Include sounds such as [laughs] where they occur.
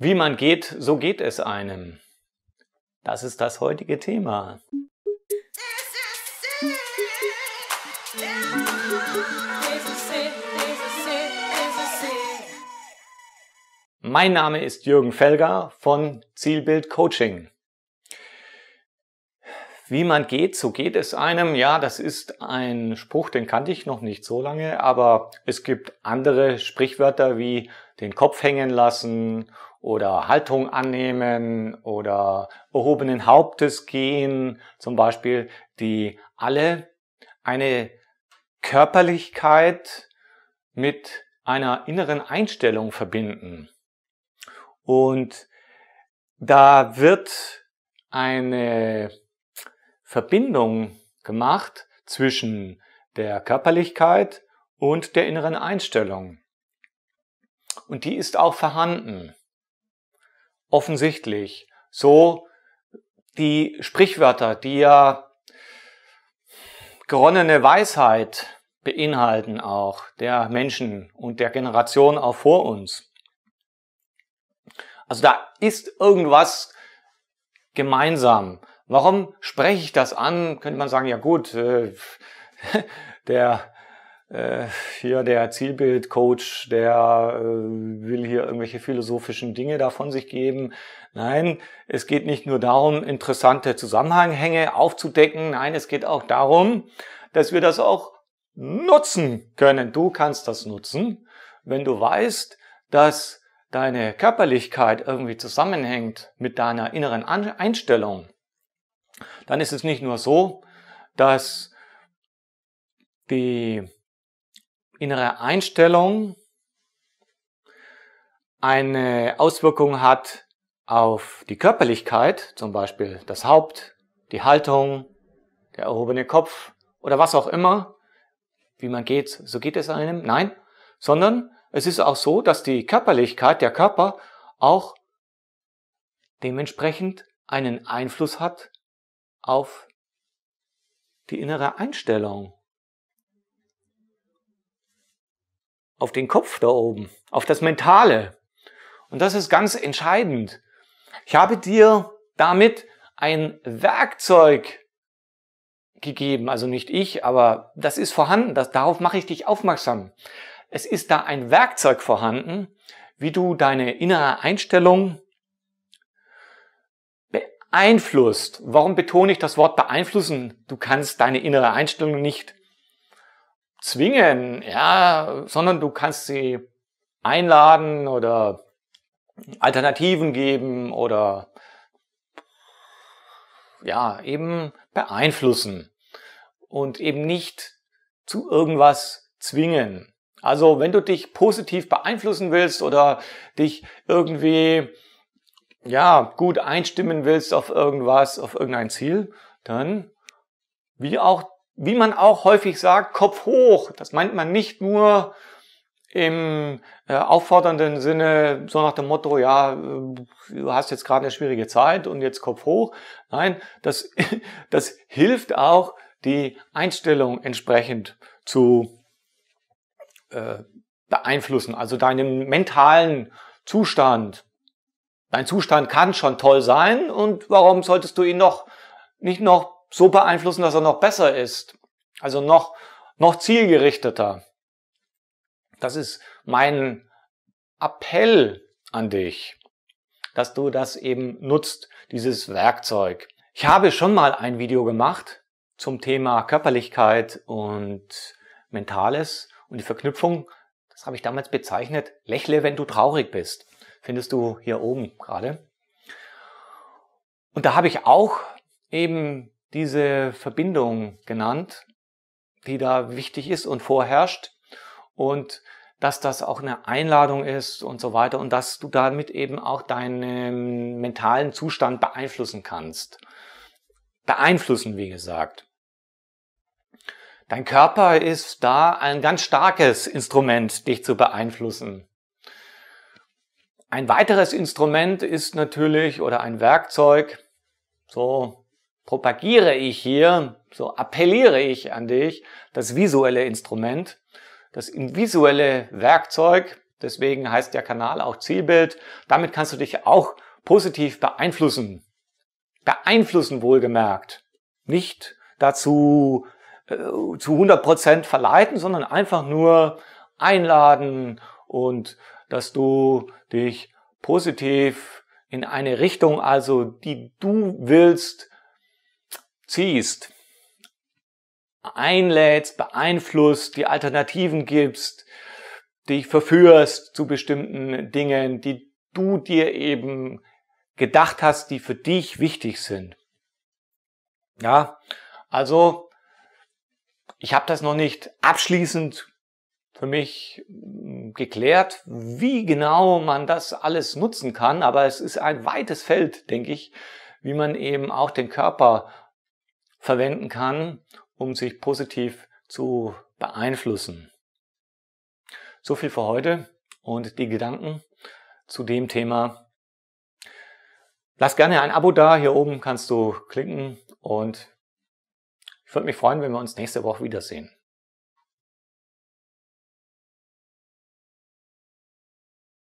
Wie man geht, so geht es einem. Das ist das heutige Thema. Mein Name ist Jürgen Felger von Zielbild Coaching. Wie man geht, so geht es einem. Ja, das ist ein Spruch, den kannte ich noch nicht so lange, aber es gibt andere Sprichwörter wie den Kopf hängen lassen oder Haltung annehmen oder erhobenen Hauptes gehen, zum Beispiel, die alle eine Körperlichkeit mit einer inneren Einstellung verbinden. Und da wird eine Verbindung gemacht zwischen der Körperlichkeit und der inneren Einstellung. Und die ist auch vorhanden offensichtlich. So die Sprichwörter, die ja geronnene Weisheit beinhalten auch der Menschen und der Generation auch vor uns. Also da ist irgendwas gemeinsam. Warum spreche ich das an? Könnte man sagen, ja gut, äh, [laughs] der äh, hier der Zielbildcoach, der äh, will hier irgendwelche philosophischen Dinge davon sich geben. Nein, es geht nicht nur darum, interessante Zusammenhänge aufzudecken. Nein, es geht auch darum, dass wir das auch nutzen können. Du kannst das nutzen, wenn du weißt, dass deine Körperlichkeit irgendwie zusammenhängt mit deiner inneren Einstellung. Dann ist es nicht nur so, dass die innere Einstellung eine Auswirkung hat auf die Körperlichkeit, zum Beispiel das Haupt, die Haltung, der erhobene Kopf oder was auch immer, wie man geht, so geht es einem, nein, sondern es ist auch so, dass die Körperlichkeit, der Körper auch dementsprechend einen Einfluss hat auf die innere Einstellung. auf den Kopf da oben, auf das Mentale. Und das ist ganz entscheidend. Ich habe dir damit ein Werkzeug gegeben, also nicht ich, aber das ist vorhanden, das, darauf mache ich dich aufmerksam. Es ist da ein Werkzeug vorhanden, wie du deine innere Einstellung beeinflusst. Warum betone ich das Wort beeinflussen? Du kannst deine innere Einstellung nicht zwingen, ja, sondern du kannst sie einladen oder Alternativen geben oder ja, eben beeinflussen und eben nicht zu irgendwas zwingen. Also wenn du dich positiv beeinflussen willst oder dich irgendwie ja, gut einstimmen willst auf irgendwas, auf irgendein Ziel, dann wie auch wie man auch häufig sagt, Kopf hoch. Das meint man nicht nur im äh, auffordernden Sinne, so nach dem Motto, ja, äh, du hast jetzt gerade eine schwierige Zeit und jetzt Kopf hoch. Nein, das, [laughs] das hilft auch, die Einstellung entsprechend zu äh, beeinflussen, also deinen mentalen Zustand. Dein Zustand kann schon toll sein und warum solltest du ihn noch nicht noch so beeinflussen, dass er noch besser ist. Also noch, noch zielgerichteter. Das ist mein Appell an dich, dass du das eben nutzt, dieses Werkzeug. Ich habe schon mal ein Video gemacht zum Thema Körperlichkeit und Mentales und die Verknüpfung. Das habe ich damals bezeichnet. Lächle, wenn du traurig bist. Findest du hier oben gerade. Und da habe ich auch eben diese Verbindung genannt, die da wichtig ist und vorherrscht und dass das auch eine Einladung ist und so weiter und dass du damit eben auch deinen mentalen Zustand beeinflussen kannst. Beeinflussen, wie gesagt. Dein Körper ist da ein ganz starkes Instrument, dich zu beeinflussen. Ein weiteres Instrument ist natürlich oder ein Werkzeug, so propagiere ich hier, so appelliere ich an dich, das visuelle Instrument, das visuelle Werkzeug, deswegen heißt der Kanal auch Zielbild, damit kannst du dich auch positiv beeinflussen. Beeinflussen wohlgemerkt. Nicht dazu äh, zu 100% verleiten, sondern einfach nur einladen und dass du dich positiv in eine Richtung, also die du willst, ziehst, einlädst, beeinflusst, die Alternativen gibst, dich verführst zu bestimmten Dingen, die du dir eben gedacht hast, die für dich wichtig sind. Ja, also ich habe das noch nicht abschließend für mich hm, geklärt, wie genau man das alles nutzen kann, aber es ist ein weites Feld, denke ich, wie man eben auch den Körper verwenden kann, um sich positiv zu beeinflussen. So viel für heute und die Gedanken zu dem Thema. Lass gerne ein Abo da. Hier oben kannst du klicken und ich würde mich freuen, wenn wir uns nächste Woche wiedersehen.